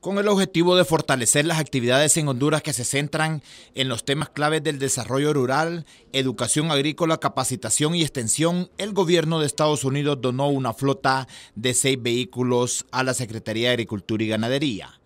con el objetivo de fortalecer las actividades en Honduras que se centran en los temas claves del desarrollo rural, educación agrícola, capacitación y extensión, el gobierno de Estados Unidos donó una flota de seis vehículos a la Secretaría de Agricultura y Ganadería.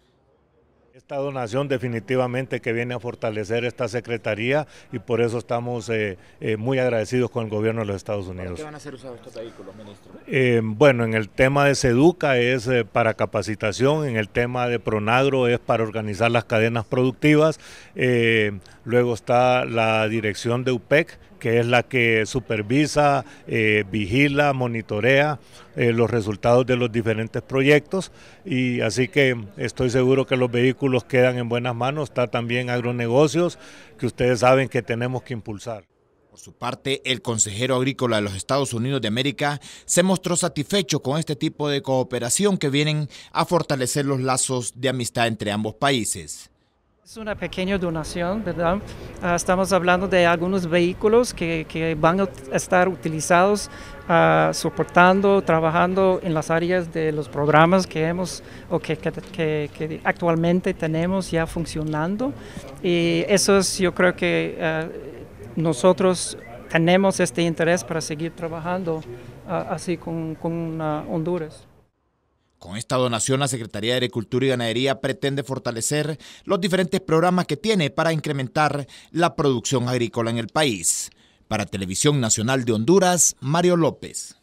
Esta donación definitivamente que viene a fortalecer esta Secretaría y por eso estamos eh, eh, muy agradecidos con el gobierno de los Estados Unidos. qué van a ser usados estos vehículos, ministro? Eh, bueno, en el tema de SEDUCA es para capacitación, en el tema de PRONAGRO es para organizar las cadenas productivas, luego está la dirección de UPEC, que es la que supervisa, eh, vigila, monitorea eh, los resultados de los diferentes proyectos y así que estoy seguro que los vehículos quedan en buenas manos. Está también agronegocios que ustedes saben que tenemos que impulsar. Por su parte, el consejero agrícola de los Estados Unidos de América se mostró satisfecho con este tipo de cooperación que vienen a fortalecer los lazos de amistad entre ambos países. Es una pequeña donación, ¿verdad? Ah, estamos hablando de algunos vehículos que, van a estar utilizados ah, soportando, trabajando en las áreas de los programas que hemos o que, actualmente tenemos ya funcionando. Y eso es, yo creo que ah, nosotros tenemos este interés para seguir trabajando así con Honduras. Con esta donación, la Secretaría de Agricultura y Ganadería pretende fortalecer los diferentes programas que tiene para incrementar la producción agrícola en el país. Para Televisión Nacional de Honduras, Mario López.